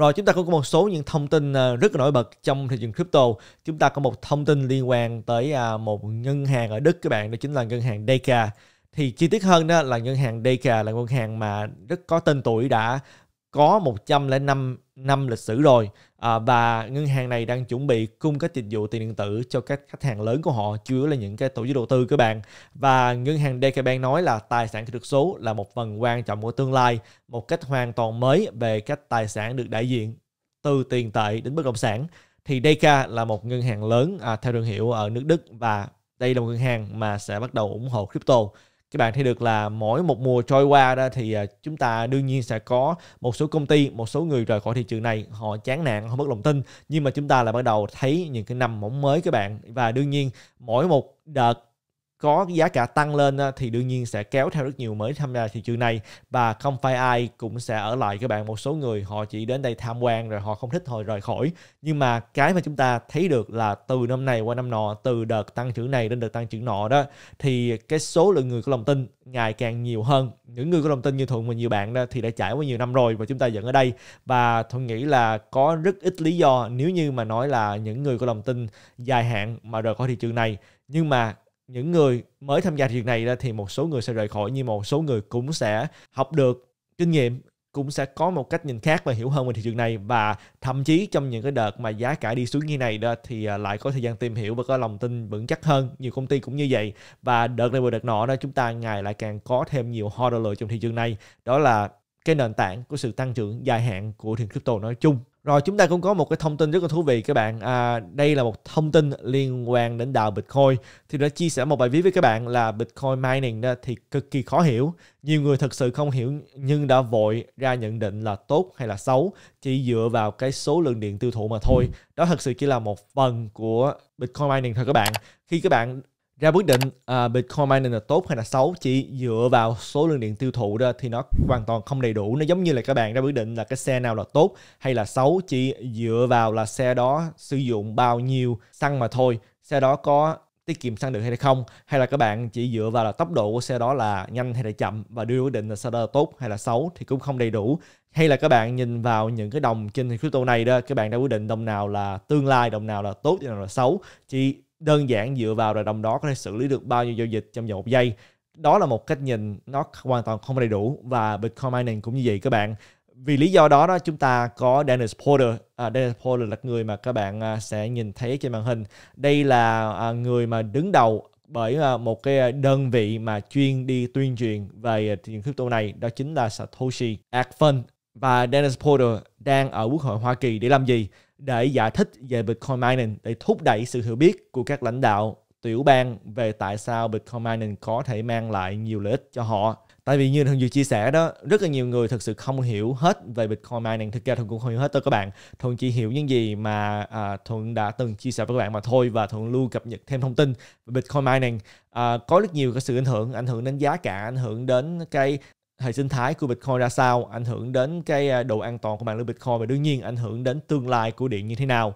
Rồi chúng ta cũng có một số những thông tin à, rất là nổi bật trong thị trường crypto. Chúng ta có một thông tin liên quan tới à, một ngân hàng ở Đức các bạn, đó chính là ngân hàng Deka. Thì chi tiết hơn đó là ngân hàng Deka là ngân hàng mà rất có tên tuổi đã có 105 năm lịch sử rồi à, và ngân hàng này đang chuẩn bị cung cấp dịch vụ tiền điện tử cho các khách hàng lớn của họ chủ yếu là những cái tổ chức đầu tư các bạn và ngân hàng DKB nói là tài sản kỹ thuật số là một phần quan trọng của tương lai một cách hoàn toàn mới về cách tài sản được đại diện từ tiền tệ đến bất động sản thì DK là một ngân hàng lớn à, theo thương hiệu ở nước Đức và đây là một ngân hàng mà sẽ bắt đầu ủng hộ crypto các bạn thấy được là mỗi một mùa trôi qua đó thì à, chúng ta đương nhiên sẽ có một số công ty, một số người rời khỏi thị trường này, họ chán nản, họ mất lòng tin, nhưng mà chúng ta lại bắt đầu thấy những cái năm mỏng mới các bạn và đương nhiên mỗi một đợt có giá cả tăng lên thì đương nhiên sẽ kéo theo rất nhiều mới tham gia thị trường này và không phải ai cũng sẽ ở lại các bạn một số người họ chỉ đến đây tham quan rồi họ không thích họ rời khỏi nhưng mà cái mà chúng ta thấy được là từ năm này qua năm nọ từ đợt tăng trưởng này đến đợt tăng trưởng nọ đó thì cái số lượng người có lòng tin ngày càng nhiều hơn những người có lòng tin như thuận và nhiều bạn đó thì đã trải qua nhiều năm rồi và chúng ta vẫn ở đây và thuận nghĩ là có rất ít lý do nếu như mà nói là những người có lòng tin dài hạn mà rời khỏi thị trường này nhưng mà những người mới tham gia việc này ra thì một số người sẽ rời khỏi nhưng một số người cũng sẽ học được kinh nghiệm cũng sẽ có một cách nhìn khác và hiểu hơn về thị trường này và thậm chí trong những cái đợt mà giá cả đi xuống như này đó thì à, lại có thời gian tìm hiểu và có lòng tin vững chắc hơn nhiều công ty cũng như vậy và đợt này vừa đợt nọ đó chúng ta ngày lại càng có thêm nhiều hot lựa trong thị trường này đó là cái nền tảng của sự tăng trưởng dài hạn của thị trường crypto nói chung rồi chúng ta cũng có một cái thông tin rất là thú vị các bạn. À, đây là một thông tin liên quan đến đào Bitcoin. Thì đã chia sẻ một bài viết với các bạn là Bitcoin mining đó thì cực kỳ khó hiểu. Nhiều người thực sự không hiểu nhưng đã vội ra nhận định là tốt hay là xấu chỉ dựa vào cái số lượng điện tiêu thụ mà thôi. Ừ. Đó thật sự chỉ là một phần của Bitcoin mining thôi các bạn. Khi các bạn ra quyết định uh, Bitcoin mining là tốt hay là xấu chỉ dựa vào số lượng điện tiêu thụ đó thì nó hoàn toàn không đầy đủ nó giống như là các bạn ra quyết định là cái xe nào là tốt hay là xấu chỉ dựa vào là xe đó sử dụng bao nhiêu xăng mà thôi xe đó có tiết kiệm xăng được hay không hay là các bạn chỉ dựa vào là tốc độ của xe đó là nhanh hay là chậm và đưa quyết định là xe đó là tốt hay là xấu thì cũng không đầy đủ hay là các bạn nhìn vào những cái đồng trên crypto này đó các bạn đã quyết định đồng nào là tương lai đồng nào là tốt đồng nào là xấu chỉ đơn giản dựa vào là đồng đó có thể xử lý được bao nhiêu giao dịch trong vòng một giây đó là một cách nhìn nó hoàn toàn không đầy đủ và Bitcoin mining cũng như vậy các bạn vì lý do đó đó chúng ta có Dennis Porter à, Dennis Porter là người mà các bạn à, sẽ nhìn thấy trên màn hình đây là à, người mà đứng đầu bởi à, một cái đơn vị mà chuyên đi tuyên truyền về tiền crypto này đó chính là Satoshi Akfun và Dennis Porter đang ở Quốc hội Hoa Kỳ để làm gì để giải thích về Bitcoin mining để thúc đẩy sự hiểu biết của các lãnh đạo tiểu bang về tại sao Bitcoin mining có thể mang lại nhiều lợi ích cho họ. Tại vì như Thường vừa chia sẻ đó, rất là nhiều người thực sự không hiểu hết về Bitcoin mining. Thực ra Thuận cũng không hiểu hết đâu các bạn. Thuận chỉ hiểu những gì mà à, Thuận đã từng chia sẻ với các bạn mà thôi và Thuận luôn cập nhật thêm thông tin về Bitcoin mining. À, có rất nhiều cái sự ảnh hưởng, ảnh hưởng đến giá cả, ảnh hưởng đến cái hệ sinh thái của Bitcoin ra sao, ảnh hưởng đến cái à, độ an toàn của mạng lưới Bitcoin và đương nhiên ảnh hưởng đến tương lai của điện như thế nào.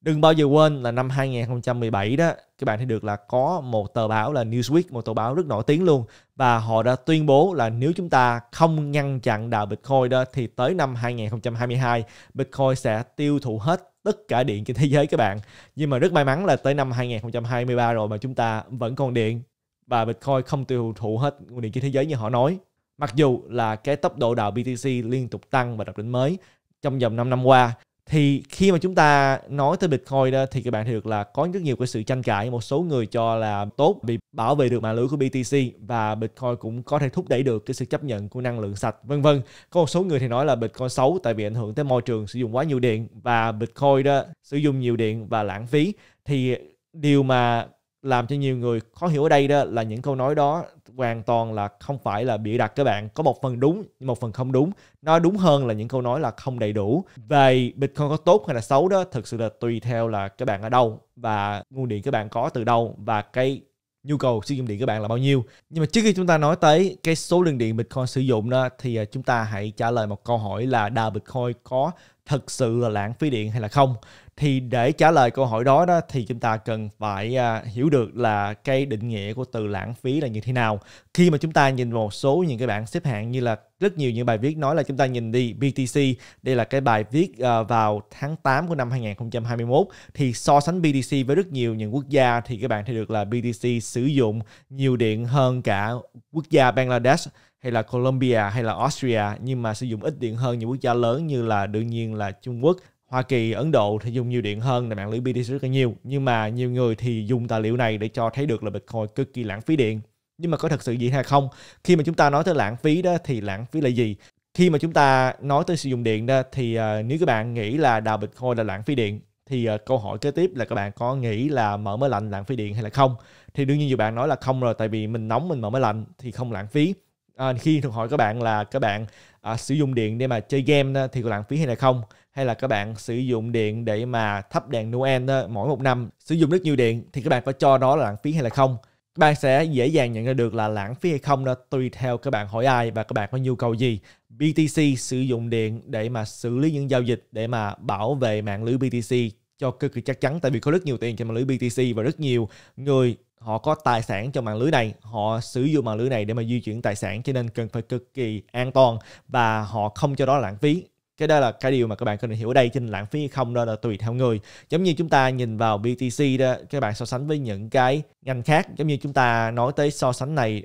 Đừng bao giờ quên là năm 2017 đó, các bạn thấy được là có một tờ báo là Newsweek, một tờ báo rất nổi tiếng luôn và họ đã tuyên bố là nếu chúng ta không ngăn chặn đà Bitcoin đó thì tới năm 2022 Bitcoin sẽ tiêu thụ hết tất cả điện trên thế giới các bạn. Nhưng mà rất may mắn là tới năm 2023 rồi mà chúng ta vẫn còn điện và Bitcoin không tiêu thụ hết nguồn điện trên thế giới như họ nói. Mặc dù là cái tốc độ đào BTC liên tục tăng và đạt đỉnh mới trong vòng 5 năm qua thì khi mà chúng ta nói tới Bitcoin đó thì các bạn được là có rất nhiều cái sự tranh cãi một số người cho là tốt vì bảo vệ được mạng lưới của BTC và Bitcoin cũng có thể thúc đẩy được cái sự chấp nhận của năng lượng sạch vân vân có một số người thì nói là Bitcoin xấu tại vì ảnh hưởng tới môi trường sử dụng quá nhiều điện và Bitcoin đó sử dụng nhiều điện và lãng phí thì điều mà làm cho nhiều người khó hiểu ở đây đó là những câu nói đó hoàn toàn là không phải là bịa đặt các bạn có một phần đúng một phần không đúng nó đúng hơn là những câu nói là không đầy đủ về bitcoin có tốt hay là xấu đó thực sự là tùy theo là các bạn ở đâu và nguồn điện các bạn có từ đâu và cái nhu cầu sử dụng điện các bạn là bao nhiêu nhưng mà trước khi chúng ta nói tới cái số lượng điện bitcoin sử dụng đó thì à, chúng ta hãy trả lời một câu hỏi là đà bitcoin có thực sự là lãng phí điện hay là không thì để trả lời câu hỏi đó đó thì chúng ta cần phải à, hiểu được là cái định nghĩa của từ lãng phí là như thế nào khi mà chúng ta nhìn một số những cái bảng xếp hạng như là rất nhiều những bài viết nói là chúng ta nhìn đi BTC đây là cái bài viết à, vào tháng 8 của năm 2021 thì so sánh BTC với rất nhiều những quốc gia thì các bạn thấy được là BTC sử dụng nhiều điện hơn cả quốc gia Bangladesh hay là Colombia hay là Austria nhưng mà sử dụng ít điện hơn những quốc gia lớn như là đương nhiên là Trung Quốc Hoa Kỳ, Ấn Độ thì dùng nhiều điện hơn là mạng lưới BTC rất là nhiều. Nhưng mà nhiều người thì dùng tài liệu này để cho thấy được là Bitcoin cực kỳ lãng phí điện. Nhưng mà có thật sự vậy hay không? Khi mà chúng ta nói tới lãng phí đó thì lãng phí là gì? Khi mà chúng ta nói tới sử dụng điện đó thì uh, nếu các bạn nghĩ là đào Bitcoin là lãng phí điện thì uh, câu hỏi kế tiếp là các bạn có nghĩ là mở máy lạnh lãng phí điện hay là không? Thì đương nhiên nhiều bạn nói là không rồi tại vì mình nóng mình mở máy lạnh thì không lãng phí à, khi thường hỏi các bạn là các bạn à, sử dụng điện để mà chơi game đó, thì có lãng phí hay là không hay là các bạn sử dụng điện để mà thắp đèn Noel đó, mỗi một năm sử dụng rất nhiều điện thì các bạn có cho đó là lãng phí hay là không các bạn sẽ dễ dàng nhận ra được là lãng phí hay không đó tùy theo các bạn hỏi ai và các bạn có nhu cầu gì BTC sử dụng điện để mà xử lý những giao dịch để mà bảo vệ mạng lưới BTC cho cực kỳ chắc chắn tại vì có rất nhiều tiền trên mạng lưới BTC và rất nhiều người họ có tài sản trong mạng lưới này họ sử dụng mạng lưới này để mà di chuyển tài sản cho nên cần phải cực kỳ an toàn và họ không cho đó lãng phí cái đó là cái điều mà các bạn cần hiểu ở đây trên lãng phí hay không đó là tùy theo người giống như chúng ta nhìn vào BTC đó các bạn so sánh với những cái ngành khác giống như chúng ta nói tới so sánh này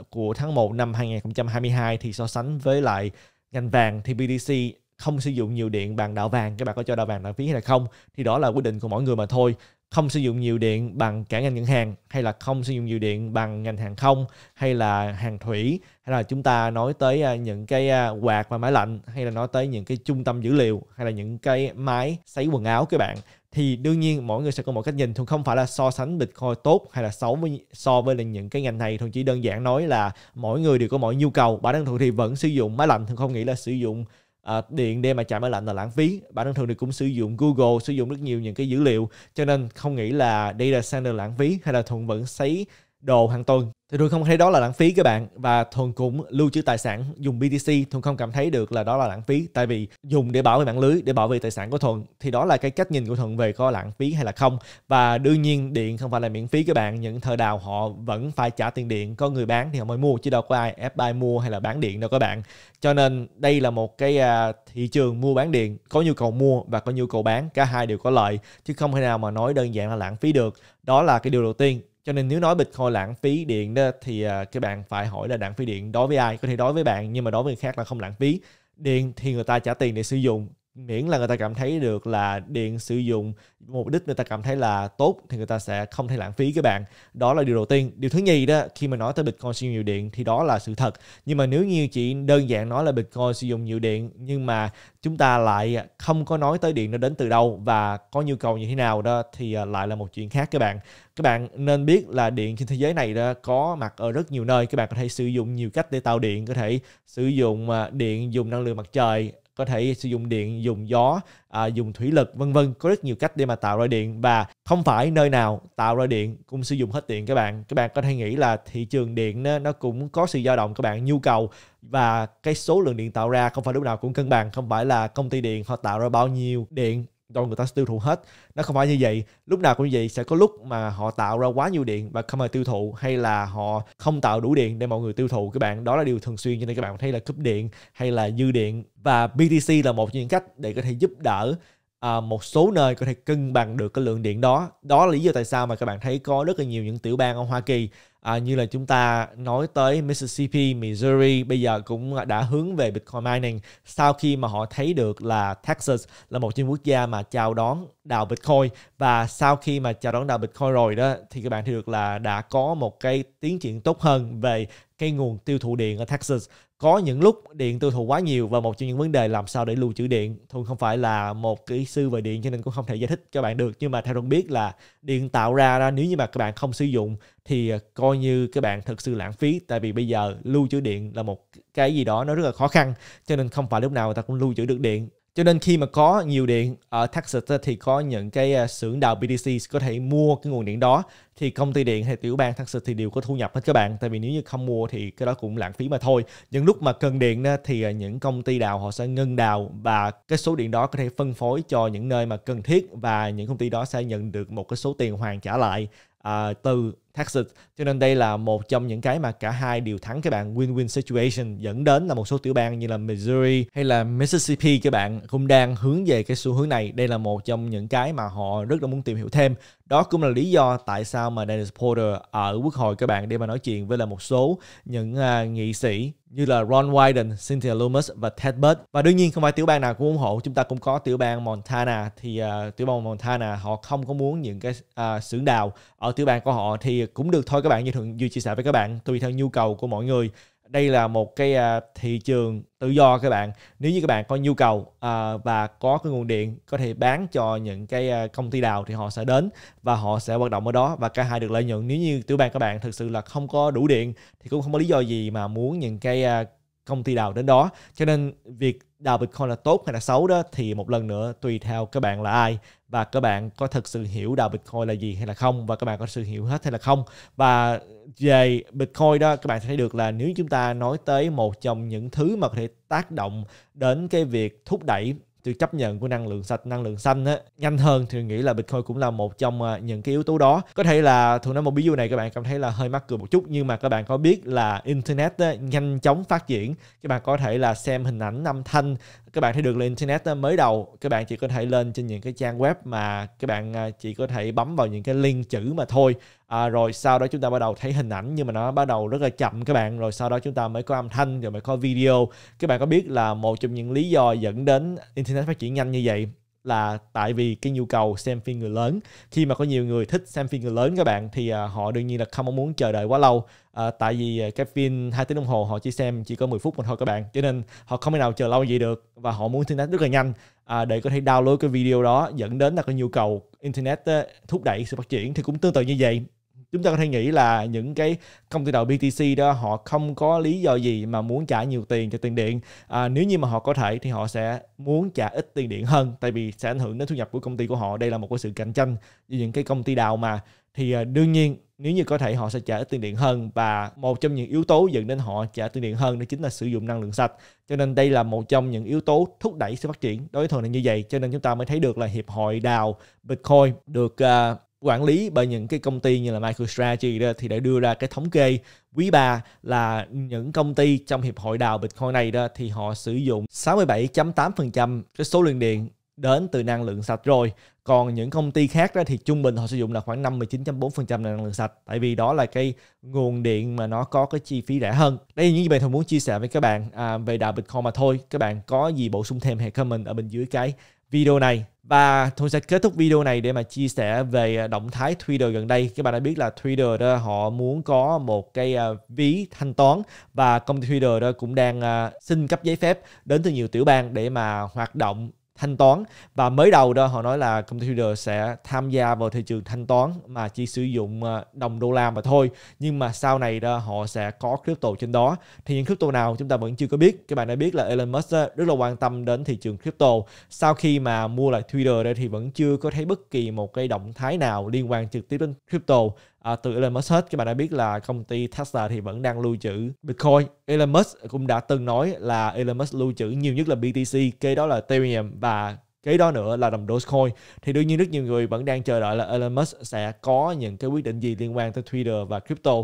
uh, của tháng 1 năm 2022 thì so sánh với lại ngành vàng thì BTC không sử dụng nhiều điện bằng đạo vàng các bạn có cho đạo vàng lãng phí hay là không thì đó là quyết định của mỗi người mà thôi không sử dụng nhiều điện bằng cả ngành ngân hàng hay là không sử dụng nhiều điện bằng ngành hàng không hay là hàng thủy hay là chúng ta nói tới à, những cái à, quạt và máy lạnh hay là nói tới những cái trung tâm dữ liệu hay là những cái máy sấy quần áo các bạn thì đương nhiên mỗi người sẽ có một cách nhìn thôi không phải là so sánh Bitcoin tốt hay là xấu với so với là những cái ngành này thôi chỉ đơn giản nói là mỗi người đều có mọi nhu cầu bản thân thường thì vẫn sử dụng máy lạnh thường không nghĩ là sử dụng à, điện để mà chạm máy lạnh là lãng phí bản thân thường thì cũng sử dụng Google sử dụng rất nhiều những cái dữ liệu cho nên không nghĩ là data center lãng phí hay là thuận vẫn thấy đồ hàng tuần thì thường không thấy đó là lãng phí các bạn và thường cũng lưu trữ tài sản dùng BTC thường không cảm thấy được là đó là lãng phí tại vì dùng để bảo vệ mạng lưới để bảo vệ tài sản của thuận thì đó là cái cách nhìn của thuận về có lãng phí hay là không và đương nhiên điện không phải là miễn phí các bạn những thợ đào họ vẫn phải trả tiền điện có người bán thì họ mới mua chứ đâu có ai ép ai mua hay là bán điện đâu các bạn cho nên đây là một cái à, thị trường mua bán điện có nhu cầu mua và có nhu cầu bán cả hai đều có lợi chứ không thể nào mà nói đơn giản là lãng phí được đó là cái điều đầu tiên cho nên nếu nói Bitcoin lãng phí điện đó thì à, các bạn phải hỏi là lãng phí điện đối với ai có thể đối với bạn nhưng mà đối với người khác là không lãng phí điện thì người ta trả tiền để sử dụng miễn là người ta cảm thấy được là điện sử dụng mục đích người ta cảm thấy là tốt thì người ta sẽ không thể lãng phí các bạn đó là điều đầu tiên điều thứ nhì đó khi mà nói tới bitcoin sử dụng nhiều điện thì đó là sự thật nhưng mà nếu như chỉ đơn giản nói là bitcoin sử dụng nhiều điện nhưng mà chúng ta lại không có nói tới điện nó đến từ đâu và có nhu cầu như thế nào đó thì à, lại là một chuyện khác các bạn các bạn nên biết là điện trên thế giới này đó có mặt ở rất nhiều nơi các bạn có thể sử dụng nhiều cách để tạo điện có thể sử dụng à, điện dùng năng lượng mặt trời có thể sử dụng điện dùng gió à, dùng thủy lực vân vân có rất nhiều cách để mà tạo ra điện và không phải nơi nào tạo ra điện cũng sử dụng hết điện các bạn các bạn có thể nghĩ là thị trường điện nó, nó cũng có sự dao động các bạn nhu cầu và cái số lượng điện tạo ra không phải lúc nào cũng cân bằng không phải là công ty điện họ tạo ra bao nhiêu điện do người ta tiêu thụ hết nó không phải như vậy lúc nào cũng như vậy sẽ có lúc mà họ tạo ra quá nhiều điện và không ai tiêu thụ hay là họ không tạo đủ điện để mọi người tiêu thụ các bạn đó là điều thường xuyên cho nên các bạn thấy là cúp điện hay là dư điện và BTC là một trong những cách để có thể giúp đỡ à, một số nơi có thể cân bằng được cái lượng điện đó đó là lý do tại sao mà các bạn thấy có rất là nhiều những tiểu bang ở Hoa Kỳ à, như là chúng ta nói tới Mississippi, Missouri bây giờ cũng đã hướng về Bitcoin mining sau khi mà họ thấy được là Texas là một trong quốc gia mà chào đón đào Bitcoin và sau khi mà chào đón đào Bitcoin rồi đó thì các bạn thấy được là đã có một cái tiến triển tốt hơn về cái nguồn tiêu thụ điện ở Texas có những lúc điện tiêu thụ quá nhiều và một trong những vấn đề làm sao để lưu trữ điện thường không phải là một kỹ sư về điện cho nên cũng không thể giải thích cho bạn được nhưng mà theo tôi biết là điện tạo ra nếu như mà các bạn không sử dụng thì coi như các bạn thực sự lãng phí tại vì bây giờ lưu trữ điện là một cái gì đó nó rất là khó khăn cho nên không phải lúc nào người ta cũng lưu trữ được điện cho nên khi mà có nhiều điện ở Texas thì có những cái à, xưởng đào BTC có thể mua cái nguồn điện đó thì công ty điện hay tiểu bang Texas thì đều có thu nhập hết các bạn tại vì nếu như không mua thì cái đó cũng lãng phí mà thôi những lúc mà cần điện thì à, những công ty đào họ sẽ ngưng đào và cái số điện đó có thể phân phối cho những nơi mà cần thiết và những công ty đó sẽ nhận được một cái số tiền hoàn trả lại à, từ Texas. Cho nên đây là một trong những cái mà cả hai đều thắng các bạn win-win situation dẫn đến là một số tiểu bang như là Missouri hay là Mississippi các bạn cũng đang hướng về cái xu hướng này. Đây là một trong những cái mà họ rất là muốn tìm hiểu thêm. Đó cũng là lý do tại sao mà Dennis Porter ở Quốc hội các bạn để mà nói chuyện với là một số những uh, nghị sĩ như là Ron Wyden, Cynthia Lummis và Ted Budd. Và đương nhiên không phải tiểu bang nào cũng ủng hộ, chúng ta cũng có tiểu bang Montana thì uh, tiểu bang Montana họ không có muốn những cái uh, xưởng đào ở tiểu bang của họ thì cũng được thôi các bạn như thường như chia sẻ với các bạn tùy theo nhu cầu của mọi người đây là một cái à, thị trường tự do các bạn nếu như các bạn có nhu cầu à, và có cái nguồn điện có thể bán cho những cái à, công ty đào thì họ sẽ đến và họ sẽ hoạt động ở đó và cả hai được lợi nhuận nếu như tiểu bang các bạn thực sự là không có đủ điện thì cũng không có lý do gì mà muốn những cái công ty đào đến đó cho nên việc đào bitcoin là tốt hay là xấu đó thì một lần nữa tùy theo các bạn là ai và các bạn có thực sự hiểu đạo Bitcoin là gì hay là không và các bạn có sự hiểu hết hay là không và về Bitcoin đó các bạn sẽ thấy được là nếu chúng ta nói tới một trong những thứ mà có thể tác động đến cái việc thúc đẩy sự chấp nhận của năng lượng sạch năng lượng xanh á, nhanh hơn thì nghĩ là bitcoin cũng là một trong à, những cái yếu tố đó có thể là thường nói một ví dụ này các bạn cảm thấy là hơi mắc cười một chút nhưng mà các bạn có biết là internet á, nhanh chóng phát triển các bạn có thể là xem hình ảnh âm thanh các bạn thấy đường lên internet ờ, mới đầu các bạn chỉ có thể lên trên những cái trang web mà các bạn ờ, chỉ có thể bấm vào những cái link chữ mà thôi à, rồi sau đó chúng ta bắt đầu thấy hình ảnh nhưng mà nó bắt đầu rất là chậm các bạn rồi sau đó chúng ta mới có âm thanh rồi mới có video các bạn có biết là một trong những lý do dẫn đến internet phát triển nhanh như vậy là tại vì cái nhu cầu xem phim người lớn khi mà có nhiều người thích xem phim người lớn các bạn thì uh, họ đương nhiên là không muốn chờ đợi quá lâu uh, tại vì à, cái phim hai tiếng đồng hồ họ chỉ xem chỉ có 10 phút mà thôi các bạn cho nên họ không thể nào chờ lâu gì được và họ muốn internet rất là nhanh uh, để có thể download cái video đó dẫn đến là cái nhu cầu internet uh, thúc đẩy sự phát triển thì cũng tương tự như vậy chúng ta có thể nghĩ là những cái công ty đầu BTC đó họ không có lý do gì mà muốn trả nhiều tiền cho tiền điện à, nếu như mà họ có thể thì họ sẽ muốn trả ít tiền điện hơn tại vì sẽ ảnh hưởng đến thu nhập của công ty của họ đây là một cái sự cạnh tranh với những cái công ty đào mà thì à, đương nhiên nếu như có thể họ sẽ trả ít tiền điện hơn và một trong những yếu tố dẫn đến họ trả tiền điện hơn đó chính là sử dụng năng lượng sạch cho nên đây là một trong những yếu tố thúc đẩy sự phát triển đối với thời này như vậy cho nên chúng ta mới thấy được là hiệp hội đào bitcoin được uh, quản lý bởi những cái công ty như là MicroStrategy đó thì đã đưa ra cái thống kê quý 3 là những công ty trong hiệp hội đào Bitcoin này đó thì họ sử dụng 67.8% cái số lượng điện đến từ năng lượng sạch rồi còn những công ty khác đó thì trung bình họ sử dụng là khoảng 59.4% năng lượng sạch tại vì đó là cái nguồn điện mà nó có cái chi phí rẻ hơn đây là những gì mình thường muốn chia sẻ với các bạn à, về đào Bitcoin mà thôi các bạn có gì bổ sung thêm hãy comment ở bên dưới cái video này và tôi sẽ kết thúc video này để mà chia sẻ về à, động thái Twitter gần đây. Các bạn đã biết là Twitter đó họ muốn có một cái à, ví thanh toán và công ty Twitter đó cũng đang à, xin cấp giấy phép đến từ nhiều tiểu bang để mà hoạt động thanh toán và mới đầu đó họ nói là công ty Twitter sẽ tham gia vào thị trường thanh toán mà chỉ sử dụng ờ, đồng đô la mà thôi nhưng mà sau này đó họ sẽ có crypto trên đó thì những crypto nào chúng ta vẫn chưa có biết các bạn đã biết là Elon Musk rất là quan tâm đến thị trường crypto sau khi mà mua lại Twitter đây thì vẫn chưa có thấy bất kỳ một cái động thái nào liên quan trực tiếp đến crypto à, từ Elon Musk hết các bạn đã biết là công ty Tesla thì vẫn đang lưu trữ Bitcoin Elon Musk cũng đã từng nói là Elon Musk lưu trữ nhiều nhất là BTC kế đó là Ethereum và kế đó nữa là đồng Dogecoin thì đương nhiên rất nhiều người vẫn đang chờ đợi là Elon Musk sẽ có những cái quyết định gì liên quan tới Twitter và crypto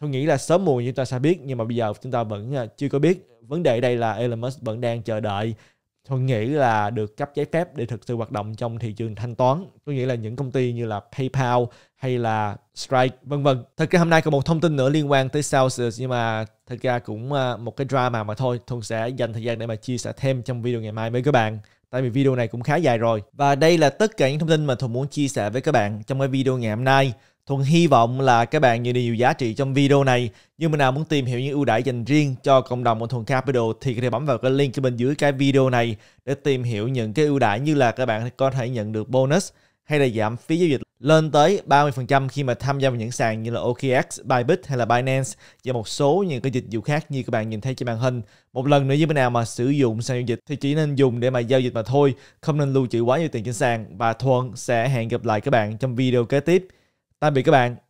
tôi nghĩ là sớm muộn chúng ta sẽ biết nhưng mà bây giờ chúng ta vẫn à, chưa có biết vấn đề đây là Elon Musk vẫn đang chờ đợi tôi nghĩ là được cấp giấy phép để thực sự hoạt động trong thị trường thanh toán tôi nghĩ là những công ty như là PayPal hay là Stripe vân vân thực ra hôm nay có một thông tin nữa liên quan tới Celsius nhưng mà thực ra cũng à, một cái drama mà thôi Thuận sẽ dành thời gian để mà chia sẻ thêm trong video ngày mai với các bạn tại vì video này cũng khá dài rồi và đây là tất cả những thông tin mà Thuận muốn chia sẻ với các bạn trong cái video ngày hôm nay Thuận hy vọng là các bạn nhận được nhiều giá trị trong video này. Như mình nào muốn tìm hiểu những ưu đãi dành riêng cho cộng đồng của Thuận Capital thì có thể bấm vào cái link bên dưới cái video này để tìm hiểu những cái ưu đãi như là các bạn có thể nhận được bonus hay là giảm phí giao dịch lên tới 30% khi mà tham gia vào những sàn như là OKX, Bybit hay là Binance và một số những cái dịch vụ khác như các bạn nhìn thấy trên màn hình. Một lần nữa như bên nào mà sử dụng sàn giao dịch thì chỉ nên dùng để mà giao dịch mà thôi, không nên lưu trữ quá nhiều tiền trên sàn và Thuận sẽ hẹn gặp lại các bạn trong video kế tiếp tạm biệt các bạn